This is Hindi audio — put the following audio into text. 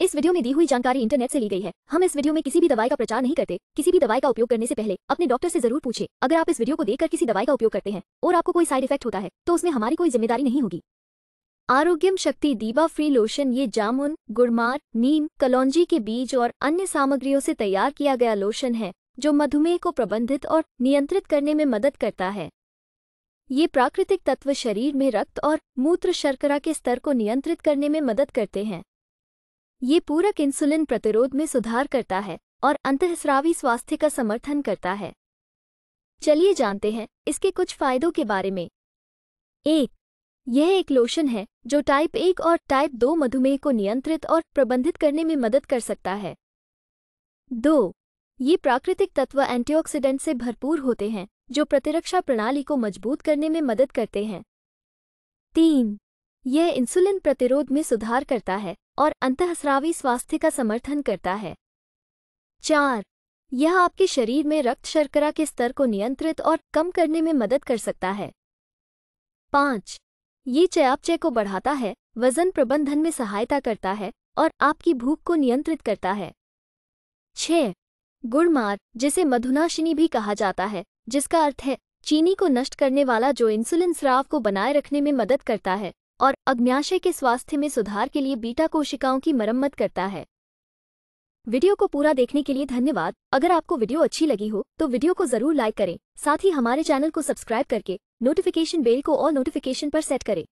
इस वीडियो में दी हुई जानकारी इंटरनेट से ली गई है हम इस वीडियो में किसी भी दवाई का प्रचार नहीं करते किसी भी दवाई का उपयोग करने से पहले अपने डॉक्टर से जरूर पूछे अगर आप इस वीडियो को देखकर किसी दवाई का उपयोग करते हैं और आपको कोई साइड इफेक्ट होता है तो उसमें हमारी कोई जिम्मेदारी नहीं होगी आरोग्यम शक्ति दीबा फ्री लोशन ये जामुन गुड़मार नीम कलौजी के बीज और अन्य सामग्रियों से तैयार किया गया लोशन है जो मधुमेह को प्रबंधित और नियंत्रित करने में मदद करता है ये प्राकृतिक तत्व शरीर में रक्त और मूत्र शर्करा के स्तर को नियंत्रित करने में मदद करते हैं ये पूरक इंसुलिन प्रतिरोध में सुधार करता है और अंतःस्रावी स्वास्थ्य का समर्थन करता है चलिए जानते हैं इसके कुछ फायदों के बारे में एक यह एक लोशन है जो टाइप एक और टाइप दो मधुमेह को नियंत्रित और प्रबंधित करने में मदद कर सकता है दो ये प्राकृतिक तत्व एंटीऑक्सीडेंट से भरपूर होते हैं जो प्रतिरक्षा प्रणाली को मजबूत करने में मदद करते हैं तीन यह इंसुलिन प्रतिरोध में सुधार करता है और अंतःस्रावी स्वास्थ्य का समर्थन करता है चार यह आपके शरीर में रक्त शर्करा के स्तर को नियंत्रित और कम करने में मदद कर सकता है पाँच ये चयापचय को बढ़ाता है वजन प्रबंधन में सहायता करता है और आपकी भूख को नियंत्रित करता है छ गुड़मार जिसे मधुनाशिनी भी कहा जाता है जिसका अर्थ है चीनी को नष्ट करने वाला जो इंसुलिन स्राव को बनाए रखने में मदद करता है और अग्न्याशय के स्वास्थ्य में सुधार के लिए बीटा कोशिकाओं की मरम्मत करता है वीडियो को पूरा देखने के लिए धन्यवाद अगर आपको वीडियो अच्छी लगी हो तो वीडियो को जरूर लाइक करें साथ ही हमारे चैनल को सब्सक्राइब करके नोटिफिकेशन बेल को और नोटिफिकेशन पर सेट करें